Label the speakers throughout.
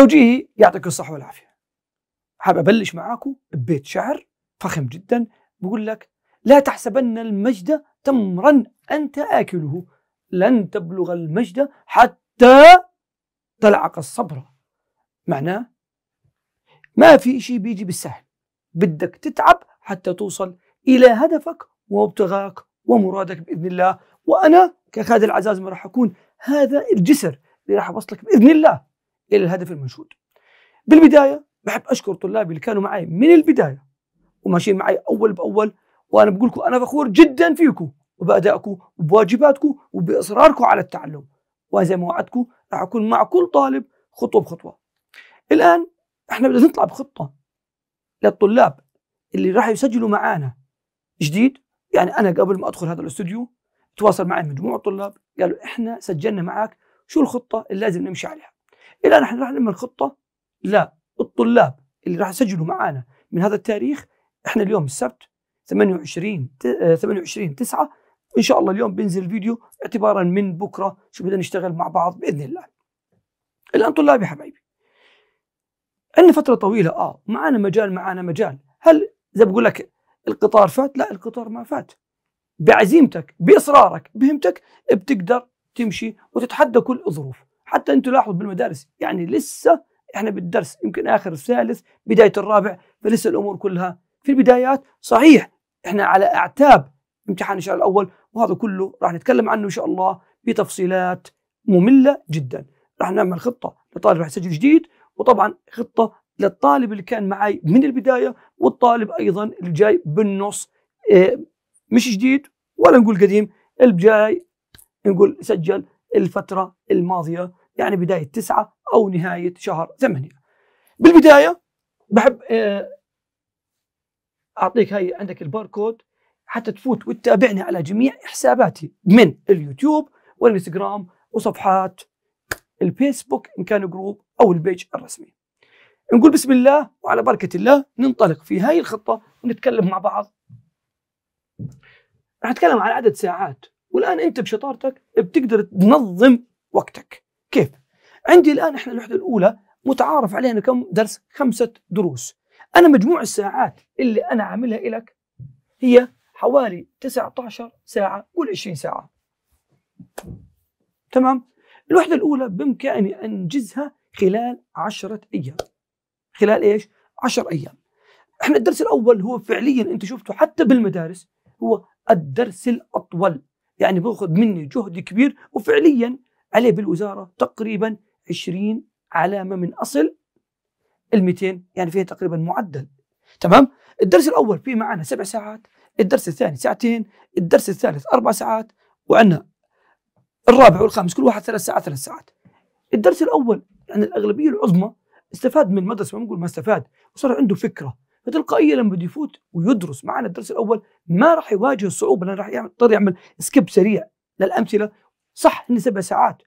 Speaker 1: توجيهي يعطيك الصحة والعافية حاب أبلش معاكم ببيت شعر فخم جدا بقول لك لا تحسبن المجد تمرا أنت آكله لن تبلغ المجد حتى تلعق الصبر معناه ما في شيء بيجي بالسهل بدك تتعب حتى توصل إلى هدفك ومبتغاك ومرادك بإذن الله وأنا كخالد العزاز راح أكون هذا الجسر اللي راح أوصلك بإذن الله الى الهدف المنشود. بالبدايه بحب اشكر طلابي اللي كانوا معي من البدايه وماشيين معي اول باول وانا بقول لكم انا فخور جدا فيكم وبادائكم وبواجباتكم وباصراركم على التعلم وزي ما وعدتكم راح اكون مع كل طالب خطوه بخطوه. الان احنا بدنا نطلع بخطه للطلاب اللي راح يسجلوا معانا جديد يعني انا قبل ما ادخل هذا الاستوديو تواصل معي مجموعه طلاب قالوا احنا سجلنا معك شو الخطه اللي لازم نمشي عليها الان نحن راح نعمل خطه للطلاب اللي راح يسجلوا معنا من هذا التاريخ احنا اليوم السبت 28 28 9 ان شاء الله اليوم بينزل فيديو اعتبارا من بكره شو بدنا نشتغل مع بعض باذن الله. الان طلابي حبايبي عندنا فتره طويله اه معانا مجال معانا مجال هل زي بقول لك القطار فات لا القطار ما فات بعزيمتك باصرارك بهمتك بتقدر تمشي وتتحدى كل الظروف حتى انتم لاحظوا بالمدارس يعني لسه احنا بالدرس يمكن اخر الثالث بدايه الرابع فلسه الامور كلها في البدايات صحيح احنا على اعتاب امتحان الشهر الاول وهذا كله راح نتكلم عنه ان شاء الله بتفصيلات ممله جدا راح نعمل خطه لطالب راح يسجل جديد وطبعا خطه للطالب اللي كان معي من البدايه والطالب ايضا اللي جاي بالنص آه، مش جديد ولا نقول قديم اللي جاي نقول سجل الفتره الماضيه يعني بداية تسعة أو نهاية شهر ثمانية بالبداية بحب آه، أعطيك هاي عندك الباركود حتى تفوت وتتابعني على جميع حساباتي من اليوتيوب والانستغرام وصفحات الفيسبوك إن كان جروب أو البيج الرسمي نقول بسم الله وعلى بركة الله ننطلق في هاي الخطة ونتكلم مع بعض رح نتكلم عن عدد ساعات والآن أنت بشطارتك بتقدر تنظم وقتك كيف؟ عندي الان احنا الوحده الاولى متعارف علينا كم درس؟ خمسه دروس. انا مجموع الساعات اللي انا عاملها لك هي حوالي 19 ساعه قول 20 ساعه. تمام؟ الوحده الاولى بامكاني انجزها خلال 10 ايام. خلال ايش؟ 10 ايام. احنا الدرس الاول هو فعليا انت شفته حتى بالمدارس هو الدرس الاطول يعني باخذ مني جهد كبير وفعليا عليه بالوزاره تقريبا 20 علامه من اصل ال 200 يعني فيها تقريبا معدل تمام الدرس الاول فيه معنا سبع ساعات الدرس الثاني ساعتين الدرس الثالث اربع ساعات وعندنا الرابع والخامس كل واحد ثلاث ساعات ثلاث ساعات الدرس الاول يعني الاغلبيه العظمى استفاد من المدرسه ما نقول ما استفاد وصار عنده فكره فتلقائيا لما بده يفوت ويدرس معنا الدرس الاول ما راح يواجه الصعوبه لانه راح يضطر يعمل سكيب سريع للامثله صح ان سبع ساعات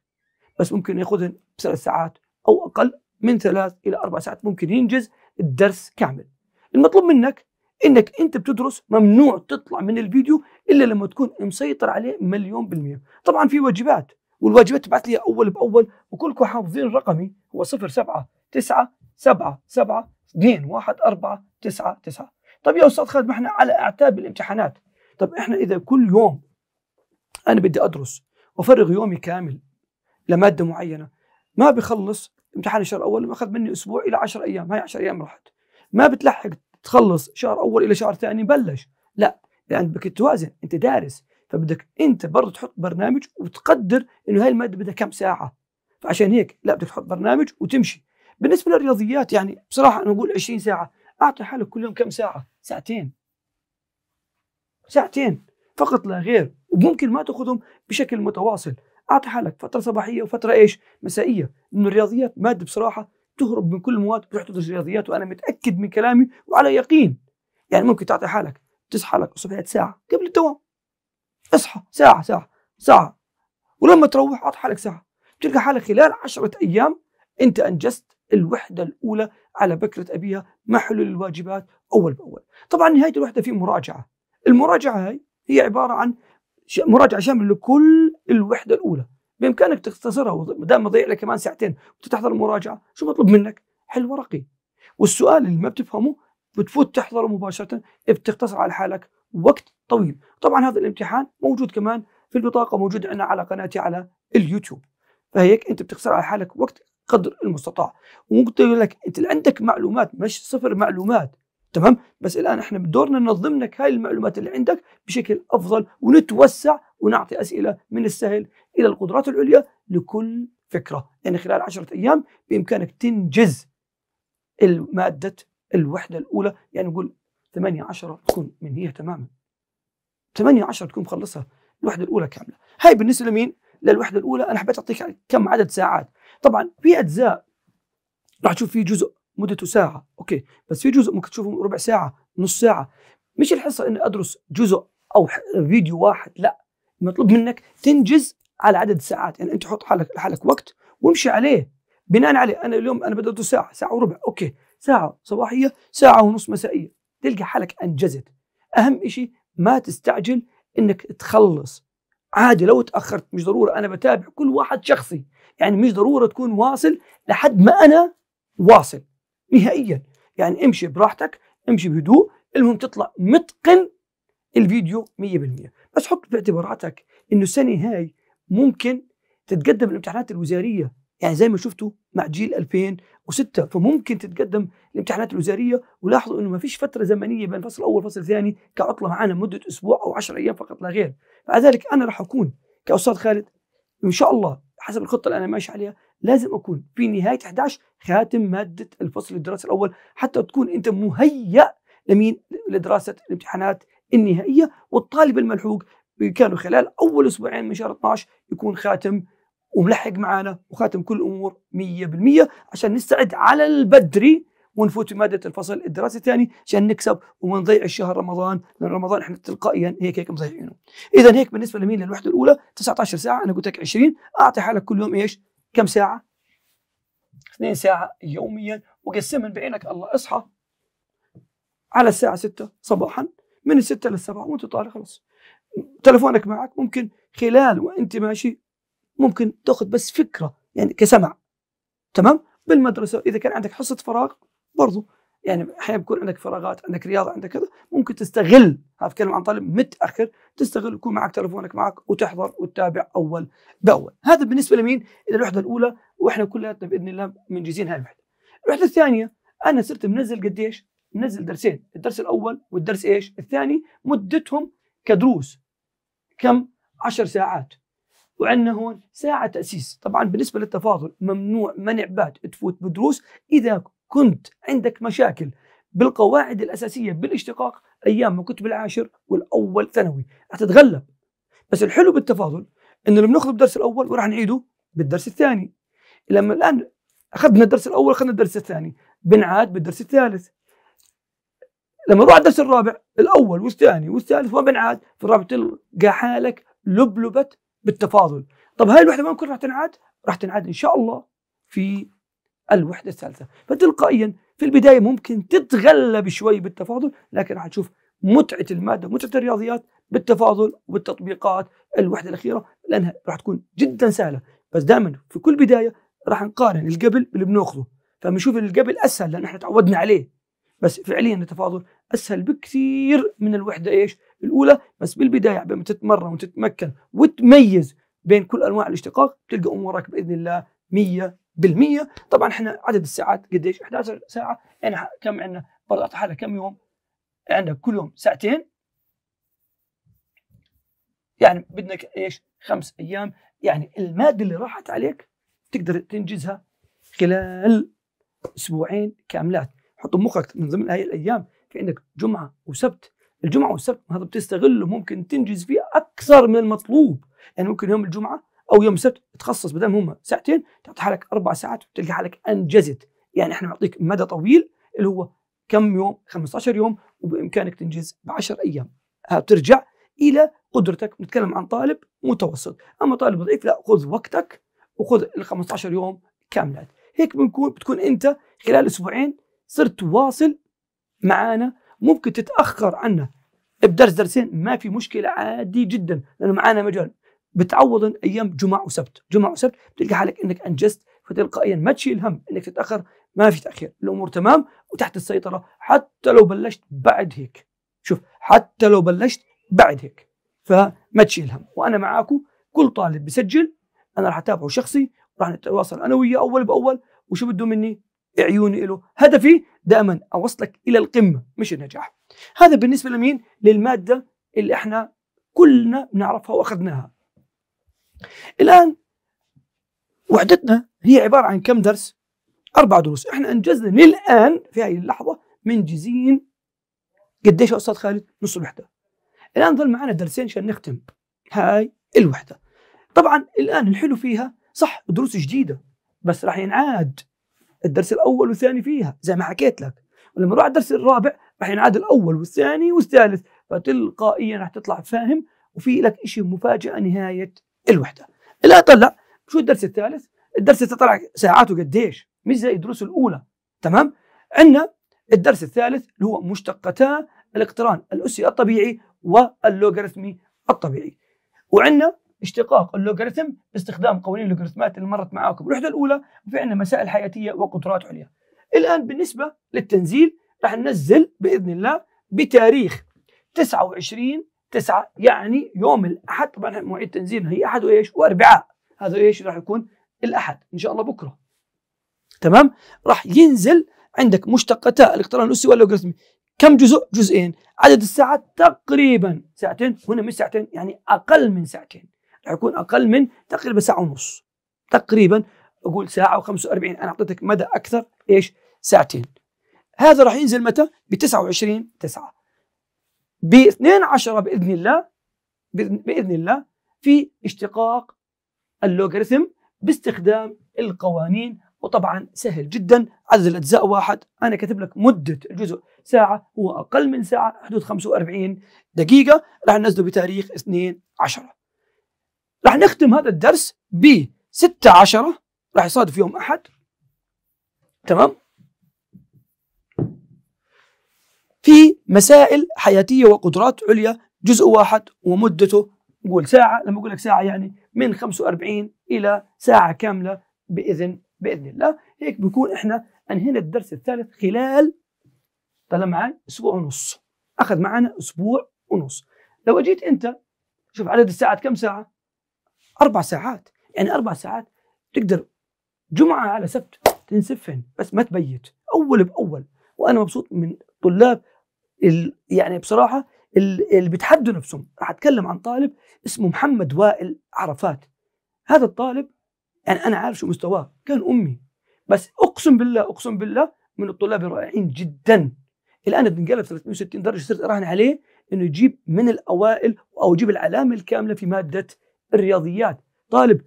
Speaker 1: بس ممكن ياخذهن بثلاث ساعات او اقل من ثلاث الى اربع ساعات ممكن ينجز الدرس كامل المطلوب منك انك انت بتدرس ممنوع تطلع من الفيديو الا لما تكون مسيطر عليه مليون بالمية طبعا في واجبات والواجبات تبعث لي اول باول وكلكم حافظين رقمي هو 07 9 7 7 2 1 4 9 9 طب يا استاذ خالد ما احنا على اعتاب الامتحانات طب احنا اذا كل يوم انا بدي ادرس وفرغ يومي كامل لماده معينه ما بخلص امتحان الشهر الاول اخذ مني اسبوع الى 10 ايام هاي 10 ايام راحت ما بتلحق تخلص شهر اول الى شهر ثاني بلش لا لان بدك توازن انت دارس فبدك انت برضه تحط برنامج وتقدر انه هاي الماده بدها كم ساعه فعشان هيك لا بدك تحط برنامج وتمشي بالنسبه للرياضيات يعني بصراحه انا اقول 20 ساعه اعطي حالك كل يوم كم ساعه ساعتين ساعتين فقط لا غير وممكن ما تاخذهم بشكل متواصل اعطي حالك فتره صباحيه وفتره ايش مسائيه من الرياضيات ماده بصراحه تهرب من كل المواد تروح تدرس رياضيات وانا متاكد من كلامي وعلى يقين يعني ممكن تعطي حالك تصحى لك الصبح ساعه قبل الدوام اصحى ساعه ساعه ساعه ولما تروح اعطي حالك ساعه تلقى حالك خلال عشرة ايام انت انجزت الوحده الاولى على بكره ابيها محل الواجبات اول باول طبعا نهايه الوحده في مراجعه المراجعه هاي هي عباره عن مراجعه شامله لكل الوحده الاولى بامكانك تختصرها دام تضيع لك كمان ساعتين وتحضر المراجعه شو بطلب منك؟ حل ورقي والسؤال اللي ما بتفهمه بتفوت تحضره مباشره بتختصر على حالك وقت طويل طبعا هذا الامتحان موجود كمان في البطاقه موجود عندنا على قناتي على اليوتيوب فهيك انت بتختصر على حالك وقت قدر المستطاع وممكن تقول لك انت اللي عندك معلومات مش صفر معلومات تمام بس الان احنا بدورنا ننظم لك هاي المعلومات اللي عندك بشكل افضل ونتوسع ونعطي اسئله من السهل الى القدرات العليا لكل فكره يعني خلال عشرة ايام بامكانك تنجز الماده الوحده الاولى يعني نقول 8 10 تكون من هي تماما 8 10 تكون مخلصها الوحده الاولى كامله هاي بالنسبه لمين للوحده الاولى انا حبيت اعطيك كم عدد ساعات طبعا في اجزاء راح تشوف في جزء مدته ساعه اوكي بس في جزء ممكن تشوفه ربع ساعه نص ساعه مش الحصه اني ادرس جزء او فيديو واحد لا المطلوب منك تنجز على عدد الساعات يعني انت حط حالك لحالك وقت وامشي عليه بناء عليه انا اليوم انا بدأت ساعه ساعه وربع اوكي ساعه صباحيه ساعه ونص مسائيه تلقى حالك انجزت اهم شيء ما تستعجل انك تخلص عادي لو تاخرت مش ضروره انا بتابع كل واحد شخصي يعني مش ضروره تكون واصل لحد ما انا واصل نهائيا يعني امشي براحتك امشي بهدوء المهم تطلع متقن الفيديو 100% بس حط في اعتباراتك انه السنه هاي ممكن تتقدم الامتحانات الوزاريه يعني زي ما شفتوا مع جيل 2006 فممكن تتقدم الامتحانات الوزاريه ولاحظوا انه ما فيش فتره زمنيه بين فصل اول وفصل ثاني كعطله معنا مده اسبوع او 10 ايام فقط لا غير فلذلك انا راح اكون كاستاذ خالد ان شاء الله حسب الخطه اللي انا ماشي عليها لازم اكون في نهايه 11 خاتم ماده الفصل الدراسي الاول حتى تكون انت مهيئ لمين لدراسه الامتحانات النهائيه والطالب الملحوق كانوا خلال اول اسبوعين من شهر 12 يكون خاتم وملحق معانا وخاتم كل الامور 100% عشان نستعد على البدري ونفوت في ماده الفصل الدراسي الثاني عشان نكسب وما نضيع الشهر رمضان لان رمضان احنا تلقائيا هيك هيك مضيعينه. اذا هيك بالنسبه لمين للوحده الاولى 19 ساعه انا قلت لك 20 اعطي حالك كل يوم ايش؟ كم ساعة؟ اثنين ساعة يوميا وقسمهم بعينك الله اصحى على الساعة ستة صباحا من الستة للسبعة وانت طالع خلاص تلفونك معك ممكن خلال وانت ماشي ممكن تاخذ بس فكرة يعني كسمع تمام بالمدرسة إذا كان عندك حصة فراغ برضو يعني احيانا بيكون عندك فراغات عندك رياضه عندك كذا ممكن تستغل اتكلم عن طالب متاخر تستغل يكون معك تلفونك معك وتحضر وتتابع اول باول هذا بالنسبه لمين الى الوحده الاولى واحنا كلياتنا باذن الله منجزين هذه الوحده الوحده الثانيه انا صرت منزل قديش منزل درسين الدرس الاول والدرس ايش الثاني مدتهم كدروس كم 10 ساعات وعندنا هون ساعة تأسيس طبعا بالنسبة للتفاضل ممنوع منع بات تفوت بدروس إذا كنت عندك مشاكل بالقواعد الأساسية بالاشتقاق أيام ما كنت بالعاشر والأول ثانوي هتتغلب بس الحلو بالتفاضل إنه لما ناخذ بالدرس الأول وراح نعيده بالدرس الثاني لما الآن أخذنا الدرس الأول أخذنا الدرس الثاني بنعاد بالدرس الثالث لما نروح الدرس الرابع الأول والثاني والثالث ما بنعاد في الرابع تلقى حالك لبلبت بالتفاضل طب هاي الوحدة وين كنت راح تنعاد؟ راح تنعاد إن شاء الله في الوحدة الثالثة فتلقائيا في البداية ممكن تتغلب شوي بالتفاضل لكن راح نشوف متعة المادة متعة الرياضيات بالتفاضل وبالتطبيقات الوحدة الأخيرة لأنها راح تكون جدا سهلة بس دائما في كل بداية راح نقارن القبل باللي بناخذه فبنشوف القبل أسهل لأن احنا تعودنا عليه بس فعليا التفاضل اسهل بكثير من الوحده ايش؟ الاولى بس بالبدايه لما ما تتمرن وتتمكن وتميز بين كل انواع الاشتقاق بتلقى امورك باذن الله 100 بالمية طبعا احنا عدد الساعات قديش 11 ساعة يعني كم عندنا برضه أعطي حالة كم يوم عندك كل يوم ساعتين يعني بدك ايش خمس ايام يعني المادة اللي راحت عليك تقدر تنجزها خلال اسبوعين كاملات حط بمخك من ضمن هاي الايام في عندك جمعة وسبت الجمعة والسبت هذا بتستغله ممكن تنجز فيه اكثر من المطلوب يعني ممكن يوم الجمعة او يوم السبت تخصص بدل هم ساعتين تعطي حالك اربع ساعات وتلقى حالك انجزت يعني احنا نعطيك مدى طويل اللي هو كم يوم 15 يوم وبامكانك تنجز ب 10 ايام ها بترجع الى قدرتك نتكلم عن طالب متوسط اما طالب ضعيف لا خذ وقتك وخذ ال 15 يوم كاملات هيك بنكون بتكون انت خلال اسبوعين صرت واصل معانا ممكن تتاخر عنا بدرس درسين ما في مشكله عادي جدا لانه معانا مجال بتعوض ايام جمعه وسبت جمعه وسبت بتلقى حالك انك انجزت فتلقائيا ما تشيل هم انك تتاخر ما في تاخير الامور تمام وتحت السيطره حتى لو بلشت بعد هيك شوف حتى لو بلشت بعد هيك فما تشيل هم وانا معاكم كل طالب بسجل انا راح اتابعه شخصي راح نتواصل انا وياه اول باول وشو بده مني عيوني له هدفي دائما اوصلك الى القمه مش النجاح هذا بالنسبه لمين للماده اللي احنا كلنا بنعرفها واخذناها الآن وحدتنا هي عبارة عن كم درس؟ أربع دروس إحنا أنجزنا للآن في هذه اللحظة منجزين قديش يا أستاذ خالد؟ نص الوحده. الآن ظل معنا درسين عشان نختم هاي الوحدة طبعا الآن الحلو فيها صح دروس جديدة بس راح ينعاد الدرس الأول والثاني فيها زي ما حكيت لك ولما نروح الدرس الرابع راح ينعاد الأول والثاني والثالث فتلقائيا راح تطلع فاهم وفي لك شيء مفاجأة نهاية الوحده لا طلع شو الدرس الثالث الدرس تطلع ساعاته قديش مش زي الدروس الاولى تمام عندنا الدرس الثالث اللي هو مشتقتا الاقتران الاسي الطبيعي واللوغاريتمي الطبيعي وعندنا اشتقاق اللوغاريتم باستخدام قوانين اللوغاريتمات اللي مرت معاكم الوحده الاولى وفي عندنا مسائل حياتيه وقدرات عليا الان بالنسبه للتنزيل راح ننزل باذن الله بتاريخ 29 تسعة يعني يوم الاحد طبعا مواعيد تنزيلنا هي احد وايش واربعاء هذا ايش راح يكون الاحد ان شاء الله بكره تمام راح ينزل عندك مشتقتا الاقتران الاسي واللوغاريتمي كم جزء جزئين عدد الساعات تقريبا ساعتين هنا مش ساعتين يعني اقل من ساعتين راح يكون اقل من تقريبا ساعه ونص تقريبا اقول ساعه و45 انا اعطيتك مدى اكثر ايش ساعتين هذا راح ينزل متى ب 29 9 ب 12 باذن الله باذن الله في اشتقاق اللوغاريتم باستخدام القوانين وطبعا سهل جدا عدد الاجزاء واحد انا كاتب لك مده الجزء ساعه هو اقل من ساعه حدود 45 دقيقه راح ننزله بتاريخ 2 10 راح نختم هذا الدرس ب 6 10 راح يصادف يوم احد تمام في مسائل حياتيه وقدرات عليا جزء واحد ومدته نقول ساعه لما اقول لك ساعه يعني من 45 الى ساعه كامله باذن باذن الله هيك بكون احنا انهينا الدرس الثالث خلال طلع معي اسبوع ونص اخذ معنا اسبوع ونص لو اجيت انت شوف عدد الساعات كم ساعه اربع ساعات يعني اربع ساعات تقدر جمعه على سبت تنسفن بس ما تبيت اول باول وانا مبسوط من طلاب يعني بصراحه اللي بيتحدوا نفسهم راح اتكلم عن طالب اسمه محمد وائل عرفات هذا الطالب يعني انا عارف شو مستواه كان امي بس اقسم بالله اقسم بالله من الطلاب الرائعين جدا الان بنقلب 360 درجه صرت اراهن عليه انه يجيب من الاوائل او يجيب العلامه الكامله في ماده الرياضيات طالب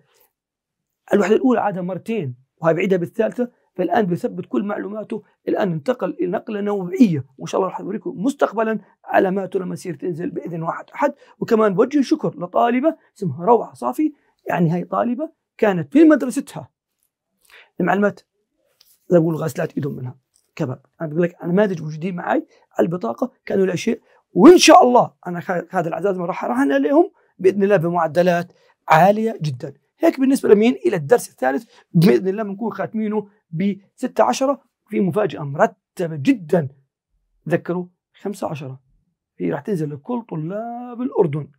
Speaker 1: الوحده الاولى عادها مرتين وهي بعيدها بالثالثه فالان بيثبت كل معلوماته الان انتقل نقله نوعيه وان شاء الله راح اوريكم مستقبلا علاماته لما تصير تنزل باذن واحد احد وكمان بوجه شكر لطالبه اسمها روعه صافي يعني هاي طالبه كانت في مدرستها المعلمات زي بقول غسلات ايدهم منها كبر انا بقول لك نماذج موجودين معي على البطاقه كانوا لا شيء وان شاء الله انا هذا العزاز راح اراهن عليهم باذن الله بمعدلات عاليه جدا هيك بالنسبه لمين الى الدرس الثالث باذن الله بنكون خاتمينه ب 6 10 في مفاجأة مرتبة جدا تذكروا 5 10 هي راح تنزل لكل طلاب الأردن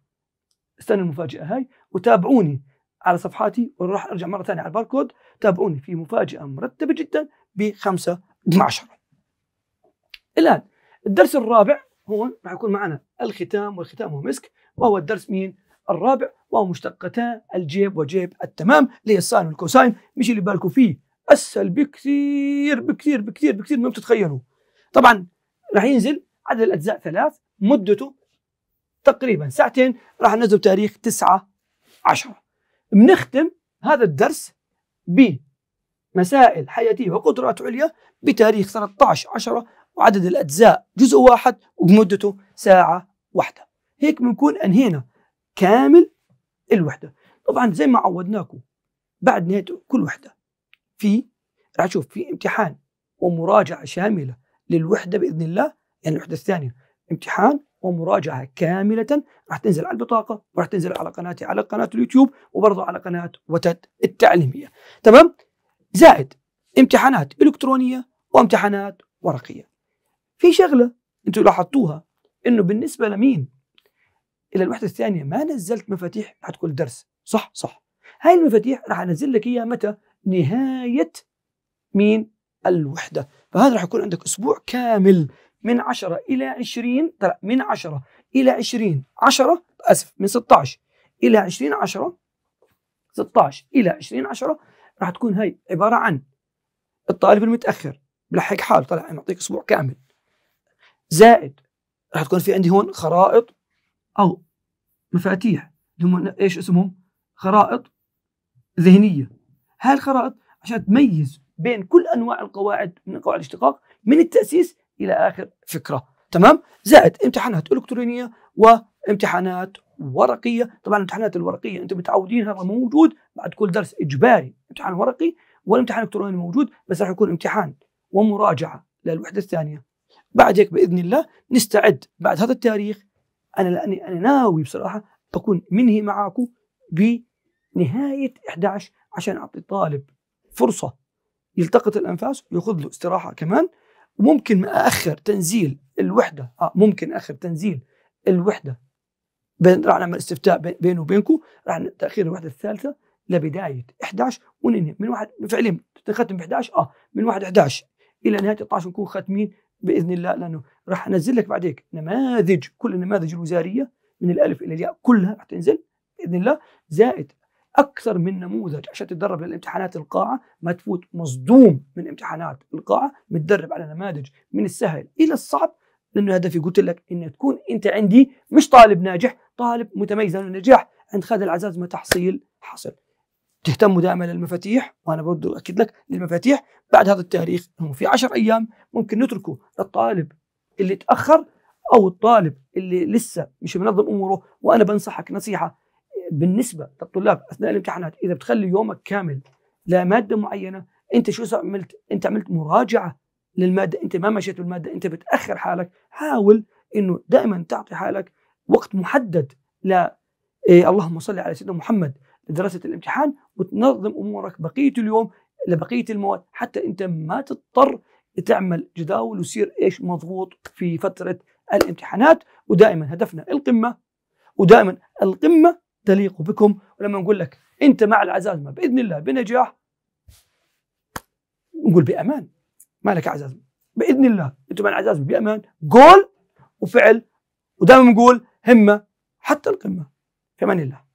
Speaker 1: استنوا المفاجأة هاي وتابعوني على صفحاتي وراح ارجع مره ثانيه على الباركود تابعوني في مفاجاه مرتبه جدا ب 5 12 الان الدرس الرابع هو راح يكون معنا الختام والختام هو مسك وهو الدرس مين الرابع وهو مشتقتان الجيب وجيب التمام اللي هي الساين والكوساين مش اللي بالكم فيه اسهل بكثير بكثير بكثير بكثير مما تتخيلوا طبعا راح ينزل عدد الاجزاء ثلاث مدته تقريبا ساعتين راح ننزل تاريخ 9 10 بنختم هذا الدرس ب مسائل حياتيه وقدرات عليا بتاريخ 13 10 وعدد الاجزاء جزء واحد ومدته ساعه واحده هيك بنكون انهينا كامل الوحده طبعا زي ما عودناكم بعد نهايه كل وحده في راح تشوف في امتحان ومراجعه شامله للوحده باذن الله يعني الوحده الثانيه امتحان ومراجعه كامله راح تنزل على البطاقه وراح تنزل على قناتي على قناه اليوتيوب وبرضه على قناه وتد التعليميه تمام زائد امتحانات الكترونيه وامتحانات ورقيه في شغله انتم لاحظتوها انه بالنسبه لمين الى الوحده الثانيه ما نزلت مفاتيح راح درس صح صح هاي المفاتيح راح انزل لك اياها متى نهاية مين الوحدة فهذا راح يكون عندك أسبوع كامل من 10 إلى 20 لا من 10 إلى 20 10 أسف من 16 إلى 20 10 16 إلى 20 10 راح تكون هاي عبارة عن الطالب المتأخر بلحق حاله طلع نعطيك أسبوع كامل زائد راح تكون في عندي هون خرائط أو مفاتيح اللي هم إيش اسمهم؟ خرائط ذهنية هالخرائط عشان تميز بين كل انواع القواعد من قواعد الاشتقاق من التاسيس الى اخر فكره تمام زائد امتحانات الكترونيه وامتحانات ورقيه طبعا الامتحانات الورقيه انتم متعودين هذا موجود بعد كل درس اجباري امتحان ورقي والامتحان الالكتروني موجود بس راح يكون امتحان ومراجعه للوحده الثانيه بعد هيك باذن الله نستعد بعد هذا التاريخ انا لاني انا ناوي بصراحه بكون منهي معاكم بنهايه 11 عشان اعطي الطالب فرصه يلتقط الانفاس وياخذ له استراحه كمان وممكن اخر تنزيل الوحده آه ممكن اخر تنزيل الوحده بين راح نعمل استفتاء بينه وبينكم راح تاخير الوحده الثالثه لبدايه 11 وننهي من واحد فعليا تختم ب 11 اه من واحد 11 الى نهايه 12 نكون خاتمين باذن الله لانه راح انزل لك بعديك نماذج كل النماذج الوزاريه من الالف الى الياء كلها راح تنزل باذن الله زائد اكثر من نموذج عشان تتدرب للامتحانات القاعه ما تفوت مصدوم من امتحانات القاعه متدرب على نماذج من السهل الى الصعب لانه هدفي قلت لك ان تكون انت عندي مش طالب ناجح طالب متميز عن النجاح عند خالد ما تحصيل حصل تهتموا دائما للمفاتيح وانا برضو اكد لك للمفاتيح بعد هذا التاريخ في 10 ايام ممكن نتركه للطالب اللي تاخر او الطالب اللي لسه مش منظم اموره وانا بنصحك نصيحه بالنسبه للطلاب اثناء الامتحانات اذا بتخلي يومك كامل لماده معينه انت شو عملت؟ انت عملت مراجعه للماده، انت ما مشيت بالماده، انت بتاخر حالك، حاول انه دائما تعطي حالك وقت محدد ل إيه اللهم صل على سيدنا محمد لدراسه الامتحان وتنظم امورك بقيه اليوم لبقيه المواد حتى انت ما تضطر تعمل جداول ويصير ايش مضغوط في فتره الامتحانات ودائما هدفنا القمه ودائما القمه تليق بكم ولما نقول لك انت مع العزازمه باذن الله بنجاح نقول بامان ما لك عزازمه باذن الله انتم مع العزازمه بامان قول وفعل ودائما نقول همه حتى القمه في امان الله